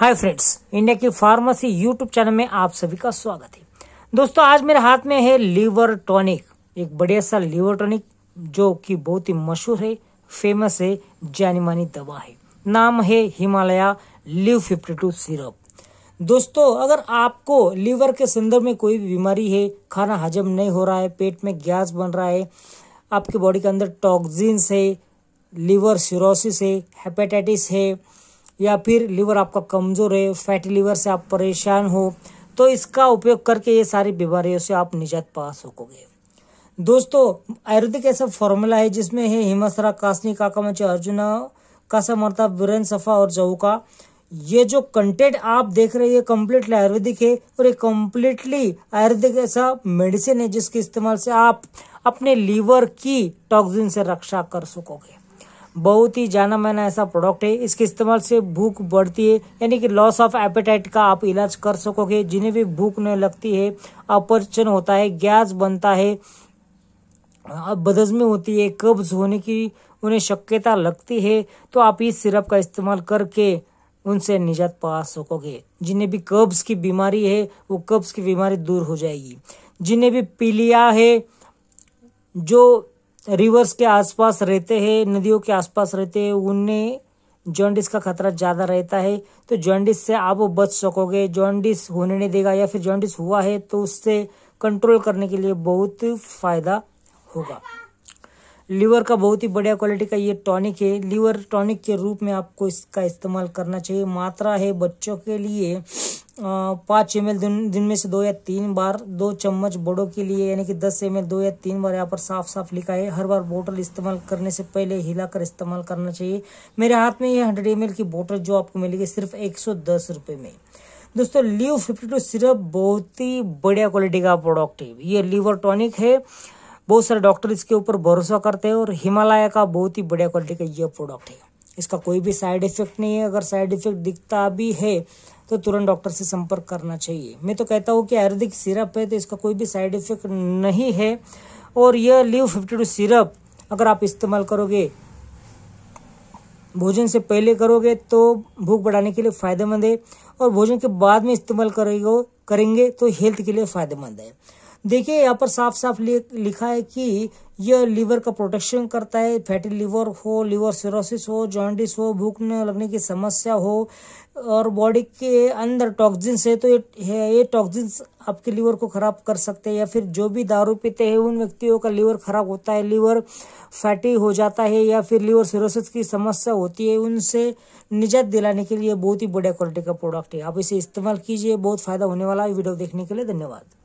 हाय friends India की pharmacy YouTube channel में आप सभी का स्वागत है दोस्तों आज मेरे हाथ में है लीवर टॉनिक एक बढ़िया सा लीवर टॉनिक जो कि बहुत ही मशहूर है फेमस है जानी मानी दवा है नाम है Himalaya Liv fifty two syrup दोस्तों अगर आपको लीवर के संदर्भ में कोई भी बीमारी है खाना हजम नहीं हो रहा है पेट में गैस बन रहा है आपकी बॉडी के अंदर टॉक्जिन्स है लीवर सिरोसिस है हेपेटाइटिस है या फिर लीवर आपका कमज़ोर है फैटी लीवर से आप परेशान हो तो इसका उपयोग करके ये सारी बीमारियों से आप निजात पा सकोगे दोस्तों आयुर्वेदिक ऐसा फॉर्मूला है जिसमें है हिमसरा कासनी अर्जुन कासा कासामर्ता बुरेन सफा और जऊ का ये जो कंटेंट आप देख रहे हैं ये कम्प्लीटली आयुर्वेदिक है और ये कम्प्लीटली आयुर्वेदिक ऐसा मेडिसिन है जिसके इस्तेमाल से आप अपने लीवर की टॉक्सिन से रक्षा कर सकोगे बहुत ही जाना माना ऐसा प्रोडक्ट है इसके इस्तेमाल से भूख बढ़ती है यानी कि लॉस ऑफ एपेटाइट का आप इलाज कर सकोगे जिन्हें भी भूख नहीं लगती है अपरचन होता है गैस बनता है बदजमी होती है कब्ज होने की उन्हें शक्यता लगती है तो आप इस सिरप का इस्तेमाल करके उनसे निजात पा सकोगे जिन्हें भी कब्ज की बीमारी है वो कब्ज की बीमारी दूर हो जाएगी जिन्हें भी पीलिया है जो रिवर्स के आसपास रहते हैं नदियों के आसपास रहते हैं उन्हें जॉन्डिस का खतरा ज़्यादा रहता है तो जॉन्डिस से आप बच सकोगे जॉन्डिस होने नहीं देगा या फिर जॉन्डिस हुआ है तो उससे कंट्रोल करने के लिए बहुत फ़ायदा होगा लीवर का बहुत ही बढ़िया क्वालिटी का ये टॉनिक है लीवर टॉनिक के रूप में आपको इसका इस्तेमाल करना चाहिए मात्रा है बच्चों के लिए पाँच एम दिन दिन में से दो या तीन बार दो चम्मच बड़ों के लिए यानी कि दस एम दो या तीन बार यहाँ पर साफ साफ लिखा है हर बार बोतल इस्तेमाल करने से पहले हिलाकर इस्तेमाल करना चाहिए मेरे हाथ में ये हंड्रेड एम की बोतल जो आपको मिलेगी सिर्फ एक सौ दस रुपये में दोस्तों लीव फिफ्टी टू सिरप बहुत ही बढ़िया क्वालिटी का प्रोडक्ट है ये लीवर टॉनिक है बहुत सारे डॉक्टर इसके ऊपर भरोसा करते हैं और हिमालय का बहुत ही बढ़िया क्वालिटी का यह प्रोडक्ट है इसका कोई भी साइड इफेक्ट नहीं है अगर साइड इफेक्ट दिखता भी है तो तुरंत डॉक्टर से संपर्क करना चाहिए मैं तो कहता हूँ कि आयुर्वेदिक सिरप है तो इसका कोई भी साइड इफेक्ट नहीं है और यह लिव फिफ्टी टू सिरप अगर आप इस्तेमाल करोगे भोजन से पहले करोगे तो भूख बढ़ाने के लिए फ़ायदेमंद है और भोजन के बाद में इस्तेमाल करेंगे करेंगे तो हेल्थ के लिए फ़ायदेमंद है देखिए यहाँ पर साफ साफ लिखा है कि यह लीवर का प्रोटेक्शन करता है फैटी लीवर हो लीवर सिरोसिस हो जॉइंटिस हो भूख न लगने की समस्या हो और बॉडी के अंदर टॉक्सिन्स है तो ये ये टॉक्सिन्स आपके लीवर को ख़राब कर सकते हैं या फिर जो भी दारू पीते हैं उन व्यक्तियों का लीवर ख़राब होता है लीवर फैटी हो जाता है या फिर लीवर सिरोसिस की समस्या होती है उनसे निजात दिलाने के लिए बहुत ही बढ़िया क्वालिटी का प्रोडक्ट है आप इसे इस्तेमाल कीजिए बहुत फ़ायदा होने वाला है वीडियो देखने के लिए धन्यवाद